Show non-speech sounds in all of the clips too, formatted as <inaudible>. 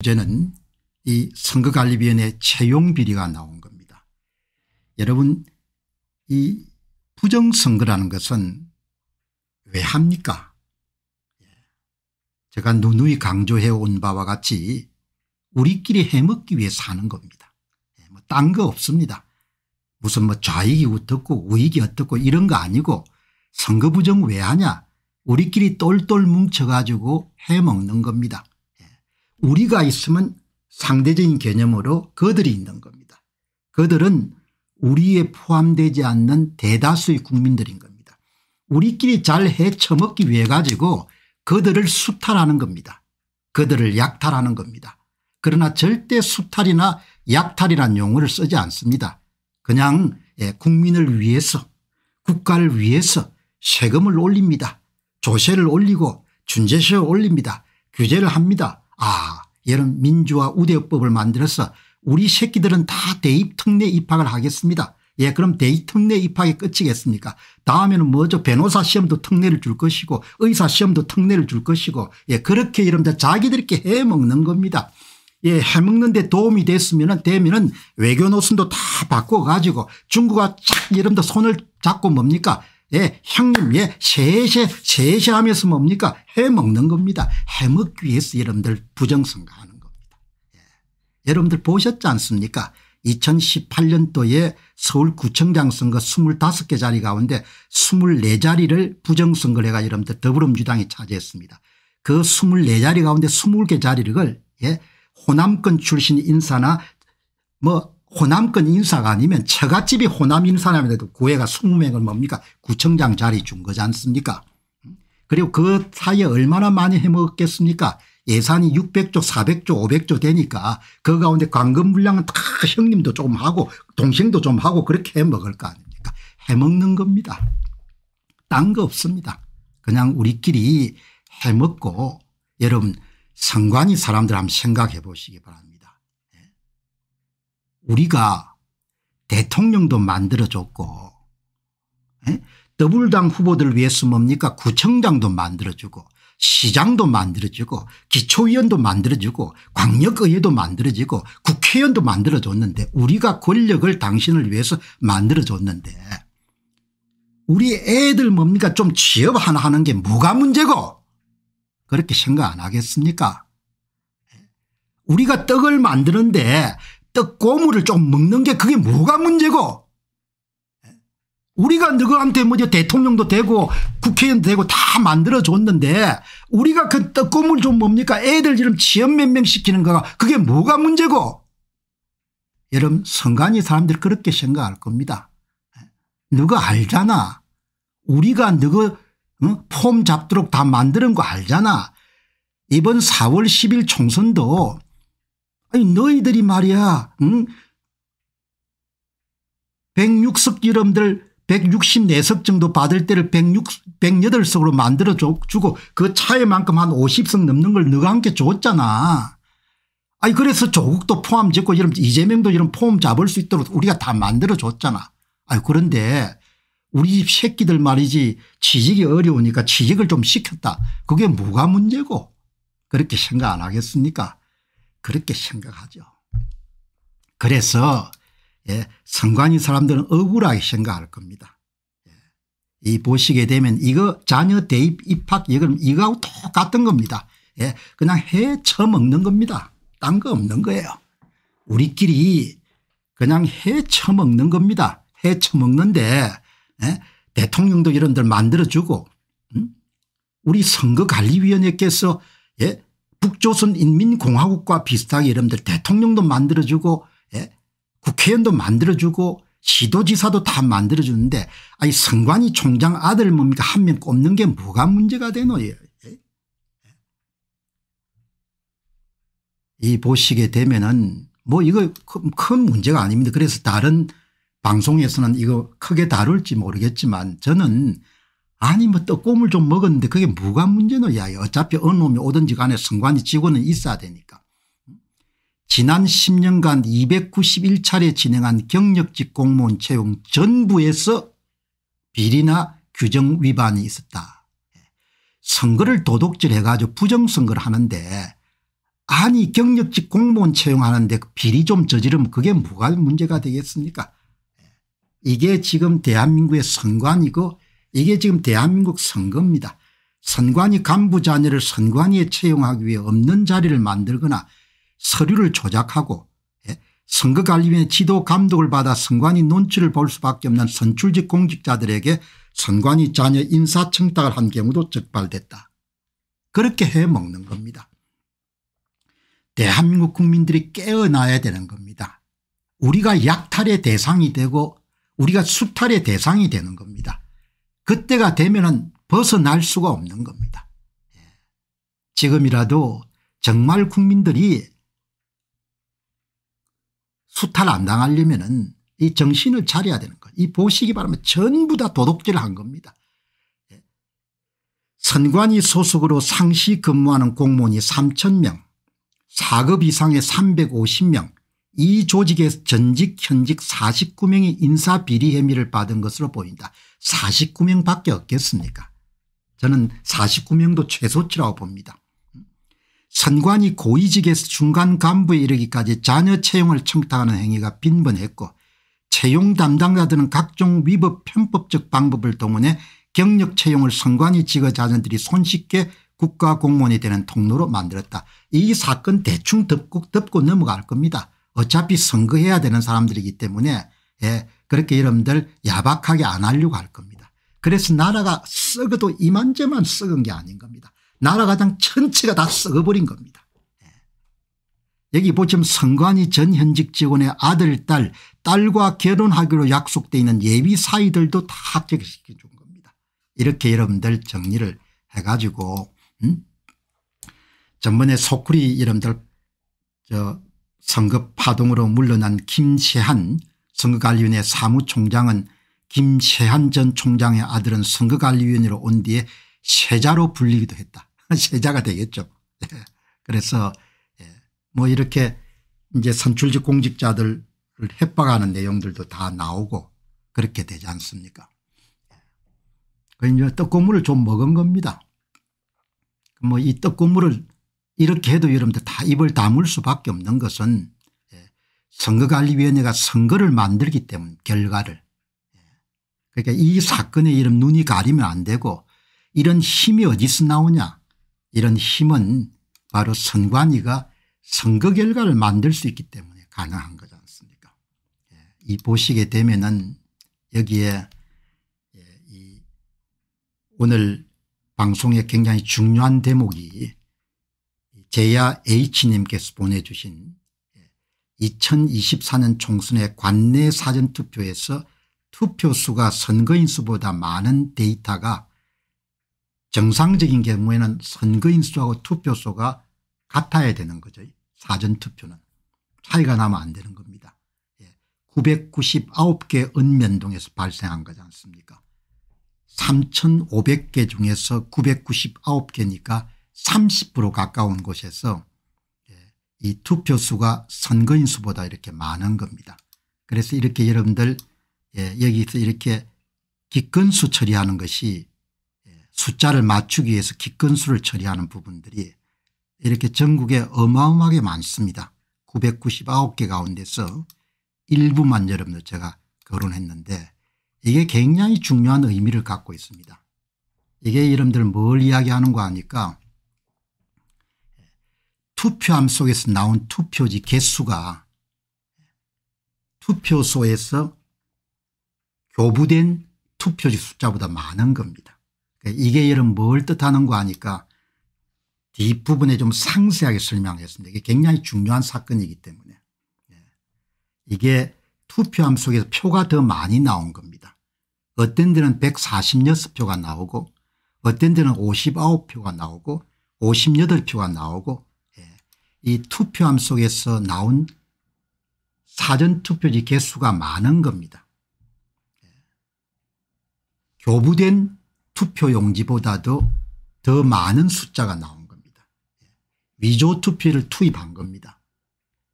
이제는이 선거관리위원회 채용 비리가 나온 겁니다. 여러분 이 부정선거라는 것은 왜 합니까 예. 제가 누누이 강조해 온 바와 같이 우리끼리 해먹기 위해 사는 겁니다. 예, 뭐딴거 없습니다. 무슨 뭐 좌익이 어떻고 우익이 어떻고 이런 거 아니고 선거 부정 왜 하냐 우리끼리 똘똘 뭉쳐가지고 해먹는 겁니다. 우리가 있으면 상대적인 개념으로 그들이 있는 겁니다. 그들은 우리에 포함되지 않는 대다수의 국민들인 겁니다. 우리끼리 잘 헤쳐먹기 위해 가지고 그들을 수탈하는 겁니다. 그들을 약탈하는 겁니다. 그러나 절대 수탈이나 약탈이란 용어를 쓰지 않습니다. 그냥 예, 국민을 위해서 국가를 위해서 세금을 올립니다. 조세를 올리고 준제세를 올립니다. 규제를 합니다. 아 이런 민주화 우대요법을 만들어서 우리 새끼들은 다 대입 특례 입학을 하겠습니다. 예 그럼 대입 특례 입학이 끝이겠습니까 다음에는 뭐죠 변호사 시험도 특례를 줄 것이고 의사 시험도 특례를 줄 것이고 예 그렇게 이러면 자기들끼 해먹는 겁니다. 예, 해먹는데 도움이 됐으면 되면은 외교 노선도 다 바꿔 가지고 중국과 착 이름도 손을 잡고 뭡니까 예, 형님, 예, 세세, 세세 하면서 뭡니까? 해 먹는 겁니다. 해 먹기 위해서 여러분들 부정선거 하는 겁니다. 예. 여러분들 보셨지 않습니까? 2018년도에 서울구청장 선거 25개 자리 가운데 24자리를 부정선거를 해가 여러분들 더불어민주당이 차지했습니다. 그 24자리 가운데 20개 자리를 예, 호남권 출신 인사나 뭐 호남권 인사가 아니면 처갓집이 호남 인사라면도 구회가 20명을 뭡니까 구청장 자리 준 거지 않습니까 그리고 그 사이에 얼마나 많이 해먹었겠습니까 예산이 600조 400조 500조 되니까 그 가운데 관금 물량은 다 형님도 좀 하고 동생도 좀 하고 그렇게 해먹을 거 아닙니까 해먹는 겁니다. 딴 거 없습니다. 그냥 우리끼리 해먹고 여러분 상관이 사람들 한번 생각해 보시기 바랍니다. 우리가 대통령도 만들어줬고 에? 예? 더블당 후보들 을 위해서 뭡니까 구청장도 만들어주고 시장도 만들어주고 기초위원도 만들어주고 광역의회도 만들어지고 국회의원도 만들어줬는데 우리가 권력을 당신을 위해서 만들어줬는데 우리 애들 뭡니까 좀 취업 하나 하는 게 뭐가 문제고 그렇게 생각 안 하겠습니까 예? 우리가 떡을 만드는데 떡 고물을 좀 먹는 게 그게 뭐가 문제고 우리가 누구한테 뭐 대통령도 되고 국회의원 도 되고 다 만들어줬는데 우리가 그 떡고물 좀 뭡니까 애들 지금 취업 몇 명 시키는 거가 그게 뭐가 문제고 여러분 성관이 사람들 그렇게 생각할 겁니다. 누가 알잖아. 우리가 누가 응? 폼 잡도록 다 만드는 거 알잖아. 이번 4월 10일 총선도 아니 너희들이 말이야 응? 106석 이름들 164석 정도 받을 때를 106, 108석으로 만들어 주고 그 차이만큼 한 50석 넘는 걸 너가 함께 줬잖아. 아니 그래서 조국도 포함 짓고 이런 이재명도 이런 포함 잡을 수 있도록 우리가 다 만들어 줬잖아. 아니 그런데 우리 집 새끼들 말이지 취직이 어려우니까 취직을 좀 시켰다. 그게 뭐가 문제고 그렇게 생각 안 하겠습니까 그렇게 생각하죠. 그래서 예, 성관인 사람들은 억울하게 생각할 겁니다. 예, 이 보시게 되면 이거 자녀 대입 입학 이건 이거하고 똑같은 겁니다. 예, 그냥 해쳐먹는 겁니다. 딴 거 없는 거예요. 우리끼리 그냥 해쳐먹는 겁니다. 해쳐먹는데 예, 대통령도 이런 들 만들어주고 음? 우리 선거관리위원회께서 예, 북조선인민공화국과 비슷하게 여러분들 대통령도 만들어주고 예? 국회의원도 만들어주고 시도지사도 다 만들어주는데 아니 성관이 총장 아들 뭡니까 한 명 꼽는 게 뭐가 문제가 되노 예? 예. 이 보시게 되면은 뭐 이거 큰 문제가 아닙니다. 그래서 다른 방송에서는 이거 크게 다룰지 모르겠지만 저는 아니 뭐 떡고물 좀 먹었는데 그게 뭐가 문제느냐 어차피 어느 놈이 오든지 간에 선관위 직원은 있어야 되니까. 지난 10년간 291차례 진행한 경력직 공무원 채용 전부에서 비리나 규정 위반이 있었다. 선거를 도둑질해 가지고 부정선거를 하는데 아니 경력직 공무원 채용하는데 비리 좀 저지르면 그게 뭐가 문제가 되겠습니까 이게 지금 대한민국의 선관이고 이게 지금 대한민국 선거입니다. 선관위 간부 자녀를 선관위에 채용하기 위해 없는 자리를 만들거나 서류를 조작하고 예, 선거관리위원회 지도 감독을 받아 선관위 논치를볼 수밖에 없는 선출직 공직자들에게 선관위 자녀 인사청탁을 한 경우도 적발됐다. 그렇게 해먹는 겁니다. 대한민국 국민들이 깨어나야 되는 겁니다. 우리가 약탈의 대상이 되고 우리가 수탈의 대상이 되는 겁니다. 그때가 되면은 벗어날 수가 없는 겁니다. 예. 지금이라도 정말 국민들이 수탈 안 당하려면은 이 정신을 차려야 되는 것. 이 보시기 바라면 전부 다 도둑질을 한 겁니다. 예. 선관위 소속으로 상시 근무하는 공무원이 3,000명, 4급 이상의 350명, 이 조직의 전직 현직 49명이 인사비리 혐의를 받은 것으로 보인다. 49명 밖에 없겠습니까 저는 49명도 최소치라고 봅니다. 선관위 고위직에서 중간 간부에 이르기까지 자녀 채용을 청탁하는 행위가 빈번했고 채용 담당자들은 각종 위법 편법적 방법을 동원해 경력 채용을 선관위 직의 자녀들이 손쉽게 국가 공무원이 되는 통로로 만들었다. 이 사건 대충 덮고, 덮고 넘어갈 겁니다. 어차피 선거해야 되는 사람들이기 때문에 예, 그렇게 여러분들 야박하게 안 하려고 할 겁니다. 그래서 나라가 썩어도 이만저만 썩은 게 아닌 겁니다. 나라 가장 천체가 다 썩어버린 겁니다. 예. 여기 보시면 선관위 전 현직 직원의 아들, 딸, 딸과 결혼하기로 약속되어 있는 예비 사이들도 다 합격시켜 준 겁니다. 이렇게 여러분들 정리를 해가지고 음? 전번에 소쿠리 여러분들 저 선거 파동으로 물러난 김시한 선거관리위원회 사무총장은 김세한 전 총장의 아들은 선거관리위원회로 온 뒤에 세자로 불리기도 했다. <laughs> 세자가 되겠죠. 예. 그래서 예. 뭐 이렇게 이제 선출직 공직자들을 협박하는 내용들도 다 나오고 그렇게 되지 않습니까. 예. 그 이제 떡고물을 좀 먹은 겁니다. 뭐 이 떡고물을 이렇게 해도 여러분들 다 입을 다물 수밖에 없는 것은 선거관리위원회가 선거를 만들기 때문 에 결과를. 예. 그러니까 이 사건의 이름 눈이 가리면 안 되고 이런 힘이 어디서 나오냐 이런 힘은 바로 선관위가 선거 결과를 만들 수 있기 때문에 가능한 거지 않습니까 예. 이 보시게 되면은 여기에 예, 이 오늘 방송에 굉장히 중요한 대목이 제야 H님께서 보내주신 2024년 총선의 관내 사전투표에서 투표수가 선거인수보다 많은 데이터가 정상적인 경우에는 선거인수하고 투표수가 같아야 되는 거죠. 사전투표는. 차이가 나면 안 되는 겁니다. 999개 예. 은면동에서 발생한 거지 않습니까 3500개 중에서 999개니까 30% 가까운 곳에서 이 투표수가 선거인 수보다 이렇게 많은 겁니다. 그래서 이렇게 여러분들 예, 여기서 이렇게 기건수 처리하는 것이 예, 숫자를 맞추기 위해서 기건수를 처리하는 부분들이 이렇게 전국에 어마어마하게 많습니다. 999개 가운데서 일부만 여러분들 제가 거론했는데 이게 굉장히 중요한 의미를 갖고 있습니다. 이게 여러분들 뭘 이야기하는 거 아니까 투표함 속에서 나온 투표지 개수가 투표소에서 교부된 투표지 숫자보다 많은 겁니다. 그러니까 이게 여러분 뭘뜻하는거아니까 뒷부분에 좀 상세하게 설명하겠습니다. 이게 굉장히 중요한 사건이기 때문에 예. 이게 투표함 속에서 표가 더 많이 나온 겁니다. 어떤 데는 146표가 나오고 어떤 데는 59표가 나오고 58표가 나오고 이 투표함 속에서 나온 사전투표지 개수가 많은 겁니다. 교부된 투표용지보다도 더 많은 숫자가 나온 겁니다. 위조투표를 투입한 겁니다.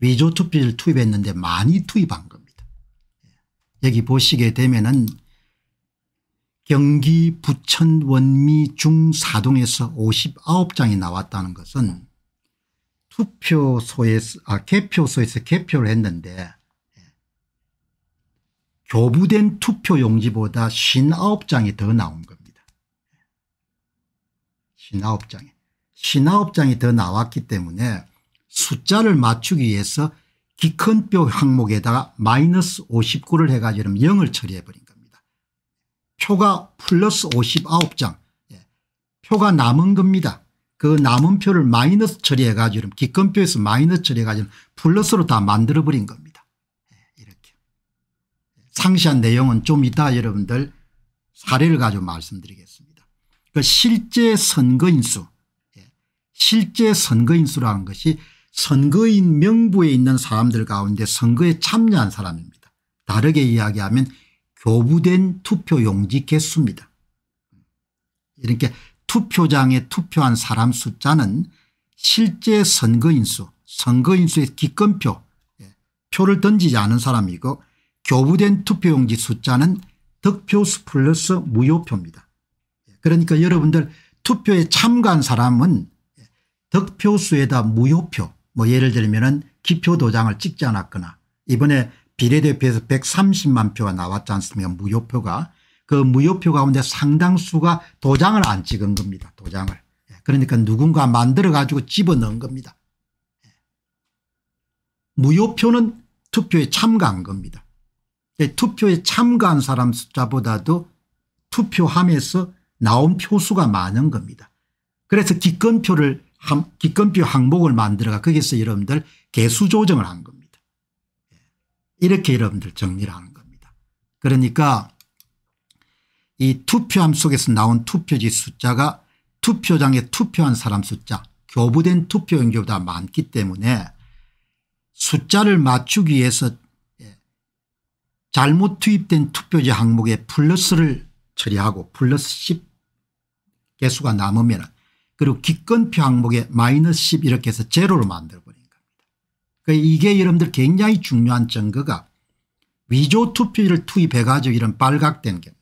위조투표를 투입했는데 많이 투입한 겁니다. 여기 보시게 되면은 경기 부천 원미 중사동에서 59장이 나왔다는 것은 투표소에서 아 개표소에서 개표를 했는데 예. 교부된 투표용지보다 59장이 더 나온 겁니다. 59장이. 예. 59장이 더 나왔기 때문에 숫자를 맞추기 위해서 기큰표 항목에다가 마이너스 59를 해가지고 0을 처리해버린 겁니다. 표가 플러스 59장. 예. 표가 남은 겁니다. 그 남은 표를 마이너스 처리해 가지고 기권표에서 마이너스 처리해 가지고 플러스로 다 만들어 버린 겁니다. 예, 이렇게 상시한 내용은 좀 이따 여러분들 사례를 가지고 말씀드리겠습니다. 그 실제 선거인수 예, 실제 선거인수라는 것이 선거인 명부에 있는 사람들 가운데 선거에 참여한 사람입니다. 다르게 이야기하면 교부된 투표 용지 개수입니다. 이렇게 투표장에 투표한 사람 숫자는 실제 선거인수 선거인수의 기권표 예, 표를 던지지 않은 사람이고 교부된 투표용지 숫자는 득표수 플러스 무효표입니다. 예, 그러니까 여러분들 투표에 참가한 사람은 예, 득표수에다 무효표 뭐 예를 들면 은 기표도장을 찍지 않았거나 이번에 비례대표에서 130만 표가 나왔지 않습니까 무효표가 그 무효표 가운데 상당수가 도장을 안 찍은 겁니다. 도장을. 예, 그러니까 누군가 만들어 가지고 집어넣은 겁니다. 예. 무효표는 투표에 참가한 겁니다. 예, 투표에 참가한 사람 숫자보다도 투표함에서 나온 표수가 많은 겁니다. 그래서 기권표를 기권표 항목을 만들어가 거기서 여러분들 개수 조정을 한 겁니다. 이렇게 여러분들 정리를 하는 겁니다. 그러니까 이 투표함 속에서 나온 투표지 숫자가 투표장에 투표한 사람 숫자 교부된 투표 용지보다 많기 때문에 숫자를 맞추기 위해서 예, 잘못 투입된 투표지 항목에 플러스를 처리하고 플러스 10 개수가 남으면 그리고 기권표 항목에 마이너스 10 이렇게 해서 제로로 만들어버린 겁니다. 그 이게 여러분들 굉장히 중요한 증거가 위조 투표지를 투입해 가지고 이런 발각된 게